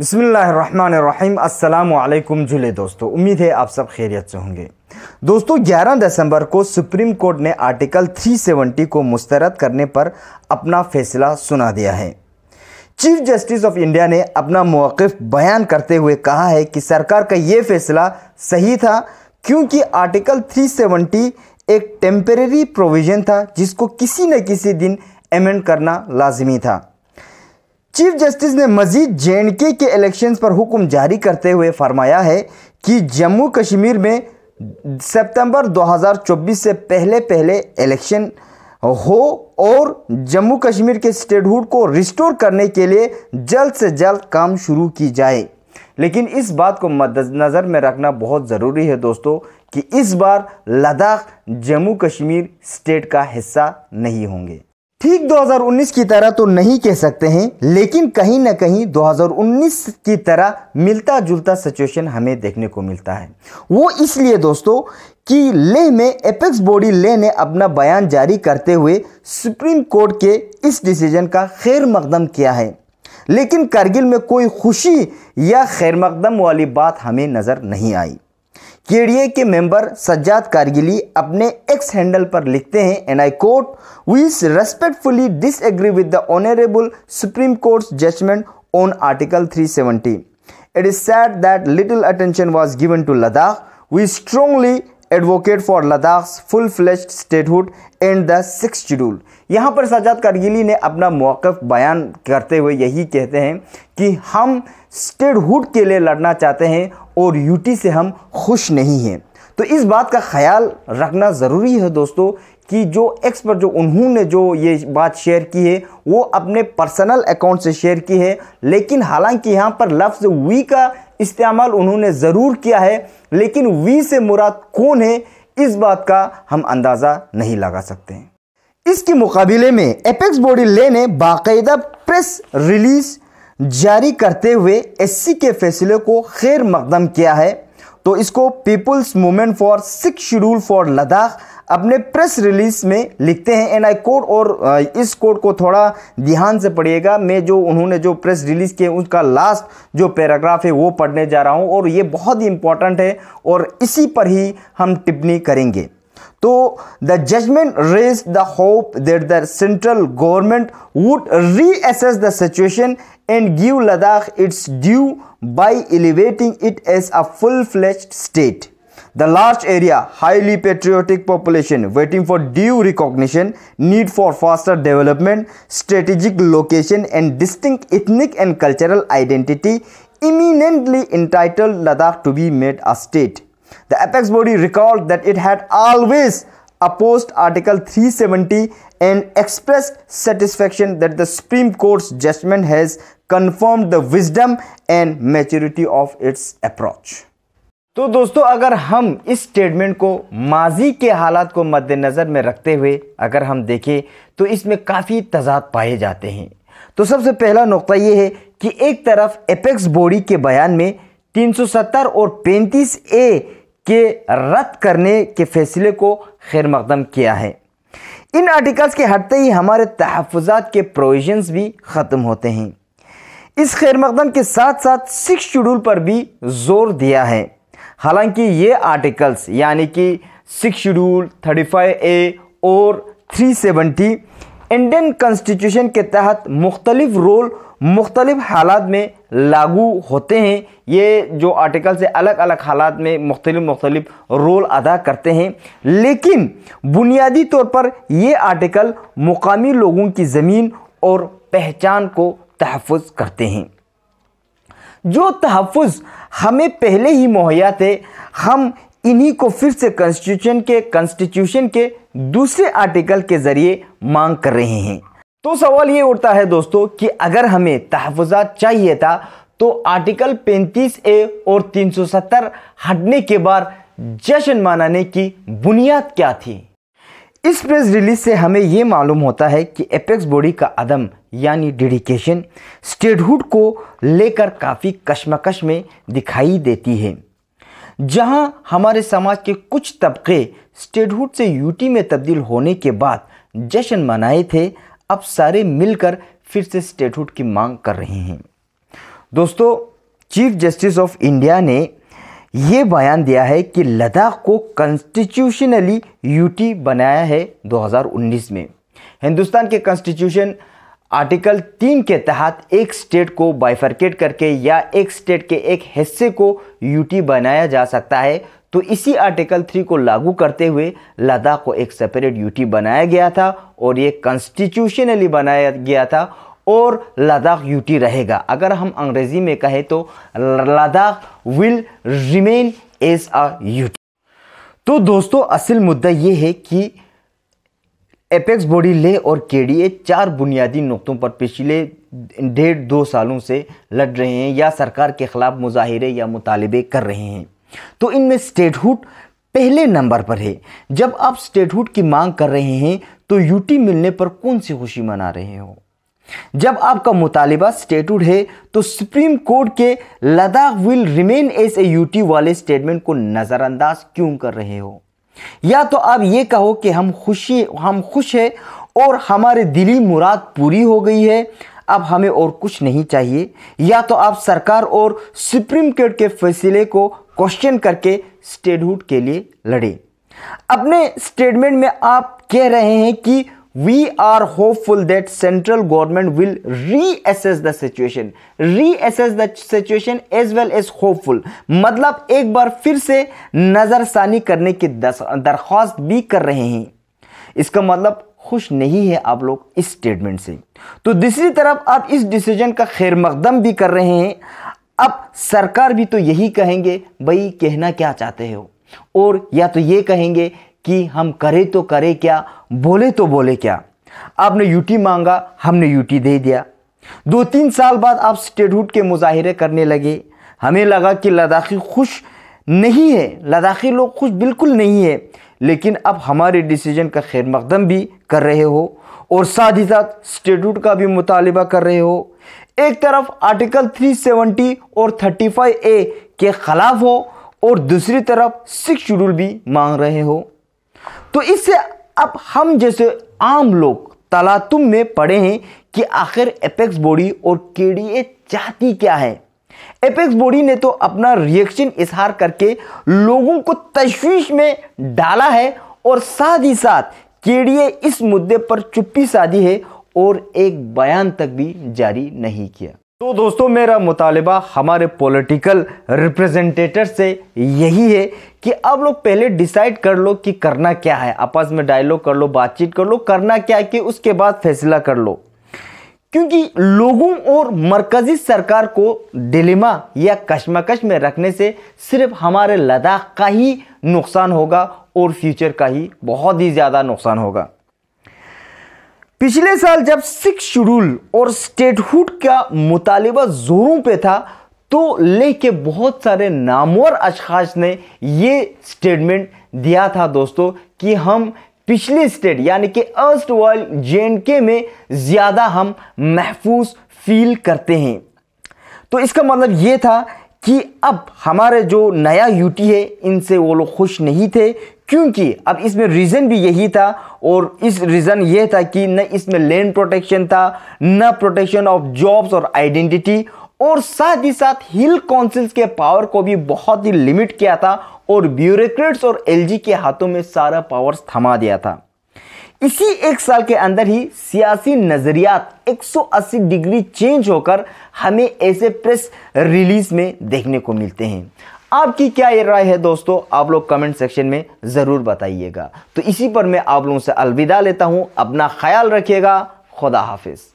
बसमीम् अल्लाम झूले दोस्तों उम्मीद है आप सब खैरियत से होंगे दोस्तों 11 दिसंबर को सुप्रीम कोर्ट ने आर्टिकल 370 को मुस्तरद करने पर अपना फैसला सुना दिया है चीफ जस्टिस ऑफ इंडिया ने अपना मौक़ बयान करते हुए कहा है कि सरकार का ये फैसला सही था क्योंकि आर्टिकल 370 एक टेम्परेरी प्रोविज़न था जिसको किसी न किसी दिन एमेंड करना लाजमी था चीफ जस्टिस ने मजीद जे के इलेक्शंस पर हुक्म जारी करते हुए फरमाया है कि जम्मू कश्मीर में सितंबर 2024 से पहले पहले इलेक्शन हो और जम्मू कश्मीर के स्टेटहुड को रिस्टोर करने के लिए जल्द से जल्द काम शुरू की जाए लेकिन इस बात को मद्दनज़र में रखना बहुत ज़रूरी है दोस्तों कि इस बार लद्दाख जम्मू कश्मीर स्टेट का हिस्सा नहीं होंगे ठीक 2019 की तरह तो नहीं कह सकते हैं लेकिन कहीं ना कहीं 2019 की तरह मिलता जुलता सिचुएशन हमें देखने को मिलता है वो इसलिए दोस्तों कि लेह में एपेक्स बॉडी लेह ने अपना बयान जारी करते हुए सुप्रीम कोर्ट के इस डिसीजन का खैर मकदम किया है लेकिन करगिल में कोई खुशी या खैर मकदम वाली बात हमें नज़र नहीं आई केडीए के मेंबर सज्जाद कारगिली अपने एक्स हैंडल पर लिखते हैं and I quote we respectfully disagree with the honourable supreme court judgment on article 370 it is sad that little attention was given to Ladakh we strongly advocate for Ladakh full fleshed statehood and the six schedule यहाँ पर साजाद कारगिली ने अपना मौक़ बयान करते हुए यही कहते हैं कि हम स्टेटहुड के लिए लड़ना चाहते हैं और यूटी से हम खुश नहीं हैं तो इस बात का ख्याल रखना ज़रूरी है दोस्तों कि जो एक्सपर्ट जो उन्होंने जो ये बात शेयर की है वो अपने पर्सनल अकाउंट से शेयर की है लेकिन हालांकि यहाँ पर लफ्ज़ वी का इस्तेमाल उन्होंने ज़रूर किया है लेकिन वी से मुराद कौन है इस बात का हम अंदाज़ा नहीं लगा सकते हैं इसके मुकाबले में एपेक्स बॉडी ले ने बाकायदा प्रेस रिलीज जारी करते हुए एससी के फैसले को खैर मकदम किया है तो इसको people's movement for six schedule for Ladakh अपने प्रेस रिलीज में लिखते हैं एंड आई कोड और इस कोड को थोड़ा ध्यान से पढ़िएगा मैं जो उन्होंने जो प्रेस रिलीज किए उनका लास्ट जो पैराग्राफ है वो पढ़ने जा रहा हूँ और ये बहुत ही इंपॉर्टेंट है और इसी पर ही हम टिप्पणी करेंगे तो the judgment raise the hope that the central government would reassess the situation and give Ladakh its due by elevating it as a full fledged state The large area, highly patriotic population waiting for due recognition, need for faster development, strategic location and distinct ethnic and cultural identity eminently entitled Ladakh to be made a state. The apex body recalled that it had always opposed Article 370 and expressed satisfaction that the Supreme Court's judgment has confirmed the wisdom and maturity of its approach. तो दोस्तों अगर हम इस statement को माजी के हालात को मद्देनज़र में रखते हुए अगर हम देखें तो इसमें काफ़ी तजाद पाए जाते हैं तो सबसे पहला नुकता ये है कि एक तरफ एपेक्स बॉडी के बयान में 370 और 35 ए के रद्द करने के फैसले को खैर मकदम किया है इन आर्टिकल्स के हटते ही हमारे तहफात के प्रोविजंस भी ख़त्म होते हैं इस खैर मकदम के साथ साथ सिक्स शेड्यूल पर भी जोर दिया है हालांकि ये आर्टिकल्स यानी कि six schedule thirty five A और थ्री सेवेंटी इंडियन कॉन्स्टिट्यूशन के तहत मुख्तलिफ रोल मुख्तलिफ हालात में लागू होते हैं ये जो आर्टिकल से अलग अलग हालात में मुख्तलिफ मुख्तलिफ रोल अदा करते हैं लेकिन बुनियादी तौर पर ये आर्टिकल मुकामी लोगों की ज़मीन और पहचान को तहफ़ करते हैं जो तहफ़ हमें पहले ही मुहैया थे हम इन्हीं को फिर से कॉन्स्टिट्यूशन के कॉन्स्टिट्यूशन के दूसरे आर्टिकल के ज़रिए मांग कर रहे हैं तो सवाल ये उठता है दोस्तों कि अगर हमें तहफ़ात चाहिए था तो आर्टिकल 35 ए और 370 हटने के बाद जश्न मनाने की बुनियाद क्या थी इस प्रेस रिलीज से हमें ये मालूम होता है कि एपेक्स बॉडी का अदम यानी डेडिकेशन स्टेटहुड को लेकर काफ़ी कश्मकश में दिखाई देती है जहां हमारे समाज के कुछ तबके स्टेटहुड से यूटी में तब्दील होने के बाद जश्न मनाए थे अब सारे मिलकर फिर से स्टेटहुड की मांग कर रहे हैं दोस्तों चीफ जस्टिस ऑफ इंडिया ने ये बयान दिया है कि लद्दाख को कॉन्स्टिट्यूशनली यूटी बनाया है 2019 में हिंदुस्तान के कॉन्स्टिट्यूशन आर्टिकल तीन के तहत एक स्टेट को बाइफर्केट करके या एक स्टेट के एक हिस्से को यूटी बनाया जा सकता है तो इसी आर्टिकल थ्री को लागू करते हुए लद्दाख को एक सेपरेट यूटी बनाया गया था और ये कॉन्स्टिट्यूशनली बनाया गया था और लद्दाख यूटी रहेगा अगर हम अंग्रेज़ी में कहें तो Ladakh will remain as a UT तो दोस्तों असल मुद्दा ये है कि एपेक्स बॉडी ले और के चार बुनियादी नुकतों पर पिछले डेढ़ दो सालों से लड़ रहे हैं या सरकार के खिलाफ मुजाहरे या मुतालबे कर रहे हैं तो इनमें स्टेटहुड पहले नंबर पर है जब आप स्टेटहुड की मांग कर रहे हैं तो यूटी मिलने पर कौन सी खुशी मना रहे हो जब आपका मुतालबा स्टेटहुड है तो सुप्रीम कोर्ट के Ladakh will remain as a UT वाले स्टेटमेंट को नज़रअंदाज क्यों कर रहे हो या तो आप ये कहो कि हम खुशी हम खुश हैं और हमारे दिली मुराद पूरी हो गई है अब हमें और कुछ नहीं चाहिए या तो आप सरकार और सुप्रीम कोर्ट के फैसले को क्वेश्चन करके स्टेटहुड के लिए लड़े अपने स्टेटमेंट में आप कह रहे हैं कि we are hopeful that central government will reassess the situation reassess the situation as well as hopeful मतलब एक बार फिर से नज़रसानी करने की दरख्वास्त भी कर रहे हैं इसका मतलब खुश नहीं है आप लोग इस स्टेटमेंट से तो दूसरी तरफ आप इस डिसीजन का खैर मकदम भी कर रहे हैं अब सरकार भी तो यही कहेंगे भाई कहना क्या चाहते हो और या तो ये कहेंगे कि हम करें तो करें क्या बोले तो बोले क्या आपने यूटी मांगा हमने यूटी दे दिया दो तीन साल बाद आप स्टेटहुड के मुजाहरे करने लगे हमें लगा कि लद्दाखी खुश नहीं है लद्दाखी लोग खुश बिल्कुल नहीं है लेकिन अब हमारे डिसीजन का खैर मकदम भी कर रहे हो और साथ ही साथ स्टेटूट का भी मुतालबा कर रहे हो एक तरफ आर्टिकल 370 और 35 ए के ख़िलाफ़ हो और दूसरी तरफ सिक्स शेड्यूल भी मांग रहे हो तो इससे अब हम जैसे आम लोग तलातुम में पढ़े हैं कि आखिर एपेक्स बॉडी और केडीए चाहती क्या है एपेक्स बॉडी ने तो अपना रिएक्शन इजहार करके लोगों को तश्वीश में डाला है और साथ ही साथ केडीए इस मुद्दे पर चुप्पी साधी है और एक बयान तक भी जारी नहीं किया तो दोस्तों मेरा मुतालबा हमारे पॉलिटिकल रिप्रेजेंटेटर से यही है कि आप लोग पहले डिसाइड कर लो कि करना क्या है आपस में डायलॉग कर लो बातचीत कर लो करना क्या है कि उसके बाद फैसला कर लो क्योंकि लोगों और मरकजी सरकार को डिलेमा या कश्मकश में रखने से सिर्फ हमारे लद्दाख का ही नुकसान होगा और फ्यूचर का ही बहुत ही ज़्यादा नुकसान होगा पिछले साल जब सिक्स शेड्यूल और स्टेटहुड का मुतालबा जोरों पे था तो ले के बहुत सारे नामवर अशखाज ने ये स्टेटमेंट दिया था दोस्तों कि हम पिछले स्टेट यानी कि अर्स्ट वर्ल्ड जे के में ज़्यादा हम महफूज फील करते हैं तो इसका मतलब ये था कि अब हमारे जो नया यूटी है इनसे वो लोग खुश नहीं थे क्योंकि अब इसमें रीज़न भी यही था और इस रीज़न ये था कि न इसमें लैंड प्रोटेक्शन था न प्रोटेक्शन ऑफ जॉब्स और आइडेंटिटी और साथ ही साथ हिल काउंसिल्स के पावर को भी बहुत ही लिमिट किया था और ब्यूरोक्रेट्स और एलजी के हाथों में सारा पावर थमा दिया था इसी एक साल के अंदर ही सियासी नज़रियात 180 डिग्री चेंज होकर हमें ऐसे प्रेस रिलीज में देखने को मिलते हैं आपकी क्या राय है दोस्तों आप लोग कमेंट सेक्शन में ज़रूर बताइएगा तो इसी पर मैं आप लोगों से अलविदा लेता हूं अपना ख्याल रखिएगा खुदा हाफिज़